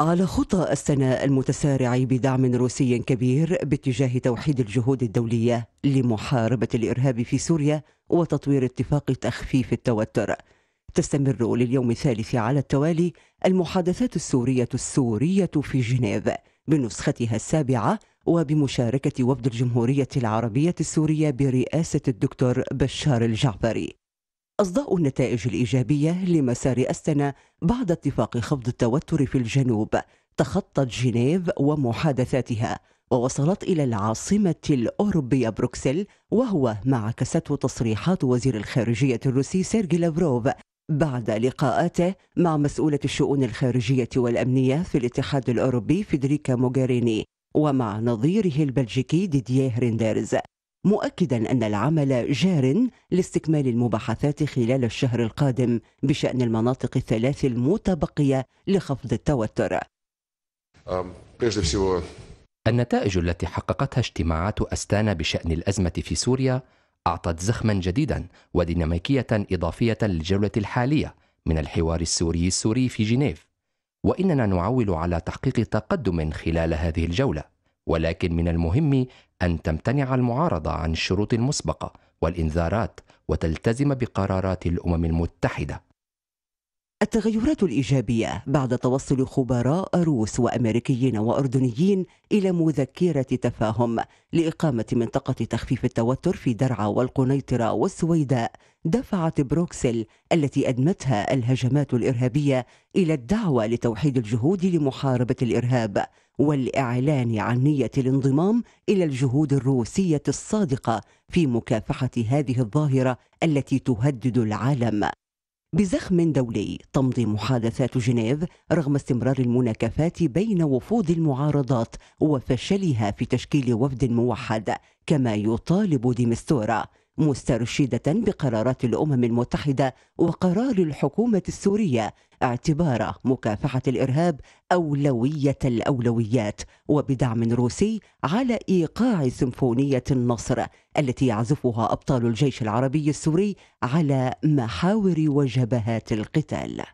على خطى السنة المتسارع بدعم روسي كبير باتجاه توحيد الجهود الدولية لمحاربة الإرهاب في سوريا وتطوير اتفاق تخفيف التوتر تستمر لليوم الثالث على التوالي المحادثات السورية السورية في جنيف بنسختها السابعة وبمشاركة وفد الجمهورية العربية السورية برئاسة الدكتور بشار الجعفري أصداء النتائج الإيجابية لمسار أستنا بعد اتفاق خفض التوتر في الجنوب تخطت جنيف ومحادثاتها ووصلت إلى العاصمة الأوروبية بروكسل وهو ما عكسته تصريحات وزير الخارجية الروسي سيرجي لافروف بعد لقاءاته مع مسؤولة الشؤون الخارجية والأمنية في الاتحاد الأوروبي فيدريكا موغاريني ومع نظيره البلجيكي ديدييه ريندرز مؤكدا أن العمل جار لاستكمال المباحثات خلال الشهر القادم بشأن المناطق الثلاث المتبقية لخفض التوتر النتائج التي حققتها اجتماعات أستانا بشأن الأزمة في سوريا أعطت زخما جديدا وديناميكية إضافية للجولة الحالية من الحوار السوري السوري في جنيف وإننا نعول على تحقيق تقدم خلال هذه الجولة ولكن من المهم ان تمتنع المعارضه عن الشروط المسبقه والانذارات وتلتزم بقرارات الامم المتحده التغيرات الايجابيه بعد توصل خبراء روس وامريكيين واردنيين الى مذكره تفاهم لاقامه منطقه تخفيف التوتر في درعا والقنيطره والسويداء دفعت بروكسل التي أدمتها الهجمات الإرهابية إلى الدعوة لتوحيد الجهود لمحاربة الإرهاب والإعلان عن نية الانضمام إلى الجهود الروسية الصادقة في مكافحة هذه الظاهرة التي تهدد العالم بزخم دولي تمضي محادثات جنيف رغم استمرار المناكفات بين وفود المعارضات وفشلها في تشكيل وفد موحد كما يطالب ديمستورا مسترشدة بقرارات الأمم المتحدة وقرار الحكومة السورية اعتبار مكافحة الإرهاب أولوية الأولويات وبدعم روسي على إيقاع سمفونيه النصر التي يعزفها أبطال الجيش العربي السوري على محاور وجبهات القتال